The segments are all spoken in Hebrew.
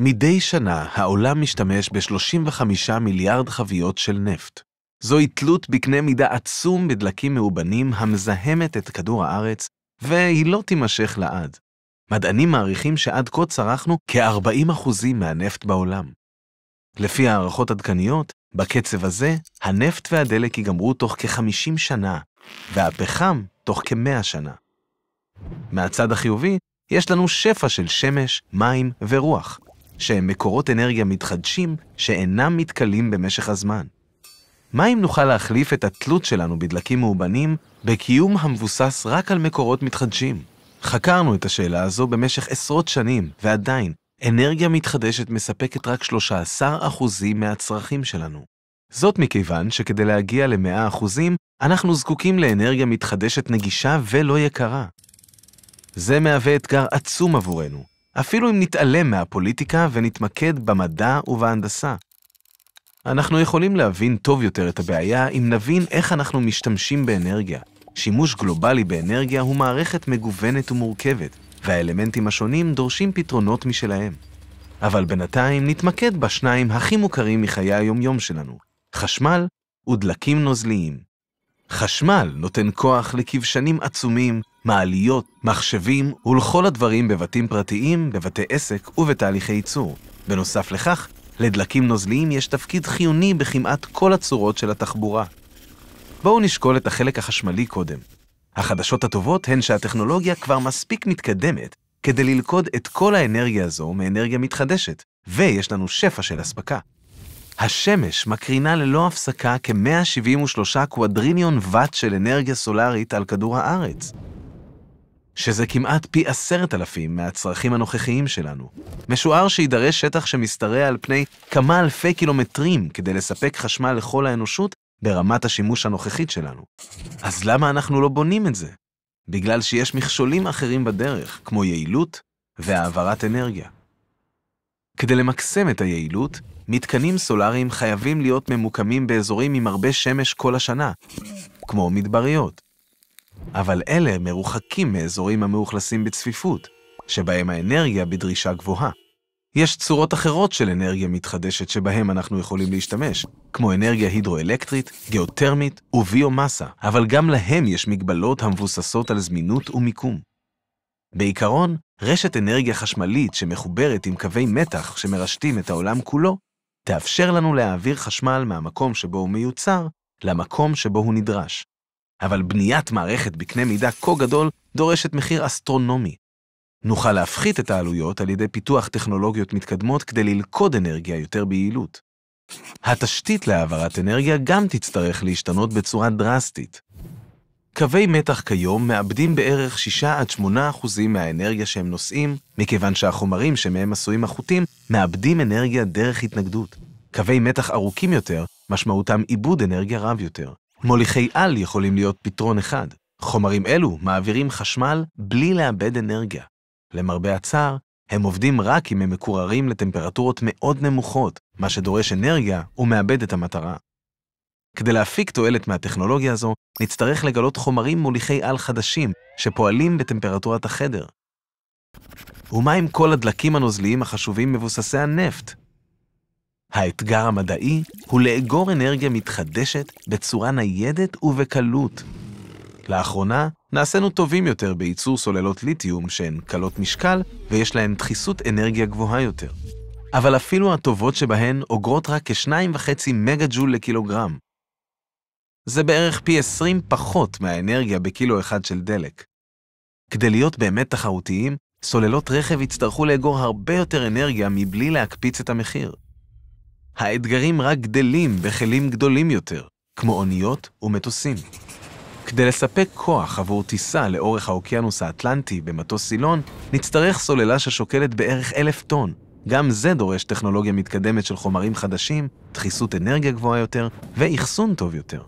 מדי שנה העולם משתמש ב-35 מיליארד חביות של נפט. זוהי תלות בקנה מידה עצום בדלקים מאובנים המזהמת את כדור הארץ, והיא לא תימשך לעד. מדענים מעריכים שעד כה צרכנו כ-40% מהנפט בעולם. לפי הערכות עדכניות, בקצב הזה, הנפט והדלק ייגמרו תוך כ-50 שנה, והפחם תוך כ-100 שנה. מהצד החיובי, יש לנו שפע של שמש, מים ורוח, שהם מקורות אנרגיה מתחדשים שאינם מתכלים במשך הזמן. מה אם נוכל להחליף את התלות שלנו בדלקים מאובנים בקיום המבוסס רק על מקורות מתחדשים? חקרנו את השאלה הזו במשך עשרות שנים, ועדיין, אנרגיה מתחדשת מספקת רק 13% מהצרכים שלנו. זאת מכיוון שכדי להגיע ל-100%, אנחנו זקוקים לאנרגיה מתחדשת נגישה ולא יקרה. זה מהווה אתגר עצום עבורנו, אפילו אם נתעלם מהפוליטיקה ונתמקד במדע ובהנדסה. אנחנו יכולים להבין טוב יותר את הבעיה אם נבין איך אנחנו משתמשים באנרגיה. שימוש גלובלי באנרגיה הוא מערכת מגוונת ומורכבת, והאלמנטים השונים דורשים פתרונות משלהם. אבל בינתיים נתמקד בשניים הכי מוכרים מחיי היומיום שלנו, חשמל ודלקים נוזליים. חשמל נותן כוח לכבשנים עצומים מעליות, מחשבים ולכל הדברים בבתים פרטיים, בבתי עסק ובתהליכי ייצור. בנוסף לכך, לדלקים נוזליים יש תפקיד חיוני בכמעט כל הצורות של התחבורה. בואו נשקול את החלק החשמלי קודם. החדשות הטובות הן שהטכנולוגיה כבר מספיק מתקדמת כדי ללכוד את כל האנרגיה הזו מאנרגיה מתחדשת, ויש לנו שפע של אספקה. השמש מקרינה ללא הפסקה כ-173 קוודריניון ואט של אנרגיה סולארית על כדור הארץ, שזה כמעט פי עשרת אלפים מהצרכים הנוכחיים שלנו. משוער שידרש שטח שמשתרע על פני כמה אלפי קילומטרים כדי לספק חשמל לכל האנושות ברמת השימוש הנוכחית שלנו. אז למה אנחנו לא בונים את זה? בגלל שיש מכשולים אחרים בדרך, כמו יעילות והעברת אנרגיה. כדי למקסם את היעילות, מתקנים סולאריים חייבים להיות ממוקמים באזורים עם הרבה שמש כל השנה, כמו מדבריות. אבל אלה מרוחקים מאזורים המאוכלסים בצפיפות, שבהם האנרגיה בדרישה גבוהה. יש צורות אחרות של אנרגיה מתחדשת שבהם אנחנו יכולים להשתמש, כמו אנרגיה הידרואלקטרית, גיאותרמית וביומאסה, אבל גם להם יש מגבלות המבוססות על זמינות ומיקום. בעיקרון, רשת אנרגיה חשמלית שמחוברת עם קווי מתח שמרשתים את העולם כולו, תאפשר לנו להעביר חשמל מהמקום שבו הוא מיוצר למקום שבו הוא נדרש, אבל בניית מערכת בקנה מידה כה גדול דורשת מחיר אסטרונומי. נוכל להפחית את העלויות על ידי פיתוח טכנולוגיות מתקדמות כדי ללכוד אנרגיה יותר ביעילות. התשתית להעברת אנרגיה גם תצטרך להשתנות בצורה דרסטית. קווי מתח כיום מאבדים בערך 6 8 מהאנרגיה שהם נושאים, מכיוון שהחומרים שמהם עשויים החוטים מאבדים אנרגיה דרך התנגדות. קווי מתח ארוכים יותר, משמעותם עיבוד אנרגיה רב יותר. מוליכי על יכולים להיות פתרון אחד. חומרים אלו מעבירים חשמל בלי לאבד אנרגיה. למרבה הצער, הם עובדים רק אם הם מקוררים לטמפרטורות מאוד נמוכות, מה שדורש אנרגיה ומאבד את המטרה. כדי להפיק תועלת מהטכנולוגיה הזו, נצטרך לגלות חומרים מוליכי על חדשים, שפועלים בטמפרטורת החדר. ומה עם כל הדלקים הנוזליים החשובים מבוססי הנפט? האתגר המדעי הוא לאגור אנרגיה מתחדשת בצורה ניידת ובקלות. לאחרונה נעשינו טובים יותר בייצור סוללות ליתיום שהן קלות משקל ויש להן דחיסות אנרגיה גבוהה יותר. אבל אפילו הטובות שבהן אוגרות רק כ-2.5 מגה ג'ול לקילוגרם. זה בערך פי 20 פחות מהאנרגיה בקילו אחד של דלק. כדי להיות באמת תחרותיים, סוללות רכב יצטרכו לאגור הרבה יותר אנרגיה מבלי להקפיץ את המחיר. האתגרים רק גדלים בכלים גדולים יותר, כמו אוניות ומטוסים. כדי לספק כוח עבור טיסה לאורך האוקיינוס האטלנטי במטוס סילון, נצטרך סוללה ששוקלת בערך אלף טון. גם זה דורש טכנולוגיה מתקדמת של חומרים חדשים, דחיסות אנרגיה גבוהה יותר ואחסון טוב יותר.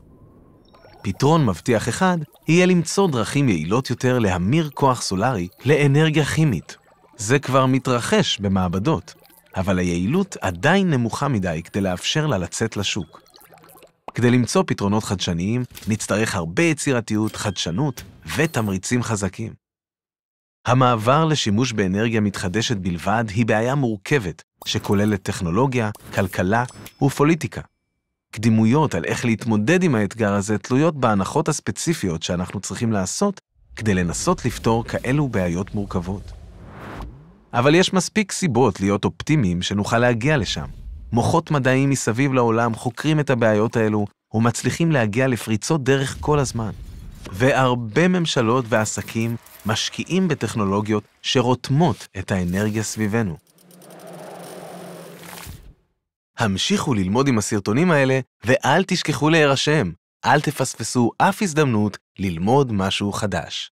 פתרון מבטיח אחד יהיה למצוא דרכים יעילות יותר להמיר כוח סולארי לאנרגיה כימית. זה כבר מתרחש במעבדות. אבל היעילות עדיין נמוכה מדי כדי לאפשר לה לצאת לשוק. כדי למצוא פתרונות חדשניים, נצטרך הרבה יצירתיות, חדשנות ותמריצים חזקים. המעבר לשימוש באנרגיה מתחדשת בלבד היא בעיה מורכבת, שכוללת טכנולוגיה, כלכלה ופוליטיקה. קדימויות על איך להתמודד עם האתגר הזה תלויות בהנחות הספציפיות שאנחנו צריכים לעשות כדי לנסות לפתור כאלו בעיות מורכבות. אבל יש מספיק סיבות להיות אופטימיים שנוכל להגיע לשם. מוחות מדעיים מסביב לעולם חוקרים את הבעיות האלו ומצליחים להגיע לפריצות דרך כל הזמן. והרבה ממשלות ועסקים משקיעים בטכנולוגיות שרותמות את האנרגיה סביבנו. המשיכו ללמוד עם הסרטונים האלה, ואל תשכחו להירשם. אל תפספסו אף הזדמנות ללמוד משהו חדש.